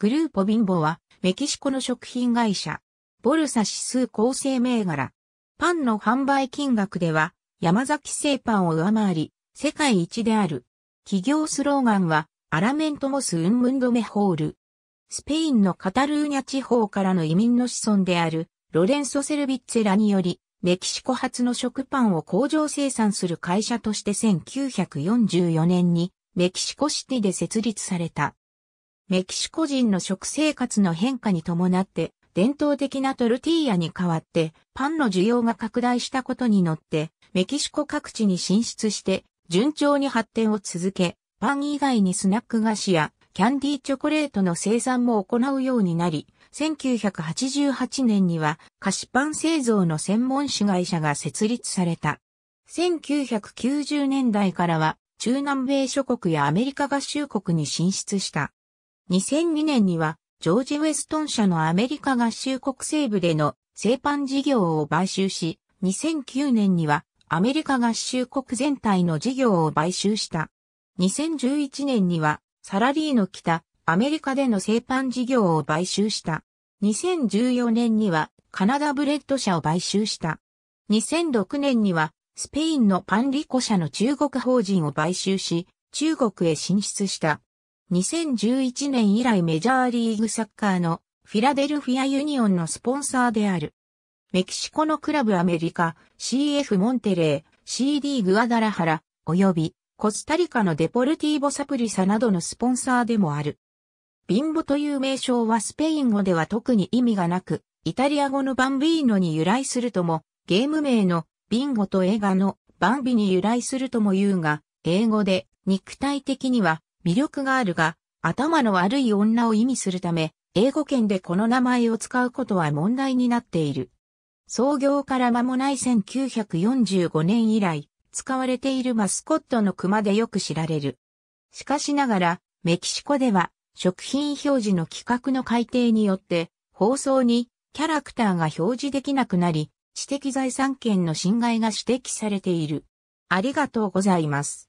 グルーポビンボは、メキシコの食品会社、ボルサ指数構成銘柄。パンの販売金額では、山崎製パンを上回り、世界一である。企業スローガンは、アラメントモス・ウンムンドメホール。スペインのカタルーニャ地方からの移民の子孫である、ロレンソ・セルビッツェラにより、メキシコ発の食パンを工場生産する会社として1944年に、メキシコシティで設立された。メキシコ人の食生活の変化に伴って、伝統的なトルティーヤに代わって、パンの需要が拡大したことによって、メキシコ各地に進出して、順調に発展を続け、パン以外にスナック菓子やキャンディーチョコレートの生産も行うようになり、1988年には菓子パン製造の専門子会社が設立された。1990年代からは中南米諸国やアメリカ合衆国に進出した。2002年には、ジョージ・ウェストン社のアメリカ合衆国西部での製パン事業を買収し、2009年にはアメリカ合衆国全体の事業を買収した。2011年にはサラリーの北アメリカでの製パン事業を買収した。2014年にはカナダブレッド社を買収した。2006年にはスペインのパンリコ社の中国法人を買収し、中国へ進出した。2011年以来メジャーリーグサッカーのフィラデルフィアユニオンのスポンサーである。メキシコのクラブアメリカ、CF モンテレー、CD グアダラハラ、及びコスタリカのデポルティーボサプリサなどのスポンサーでもある。ビンボという名称はスペイン語では特に意味がなく、イタリア語のバンビーノに由来するとも、ゲーム名のビンゴと映画のバンビに由来するとも言うが、英語で肉体的には魅力があるが、頭の悪い女を意味するため、英語圏でこの名前を使うことは問題になっている。創業から間もない1945年以来、使われているマスコットの熊でよく知られる。しかしながら、メキシコでは、食品表示の規格の改定によって、放送にキャラクターが表示できなくなり、知的財産権の侵害が指摘されている。ありがとうございます。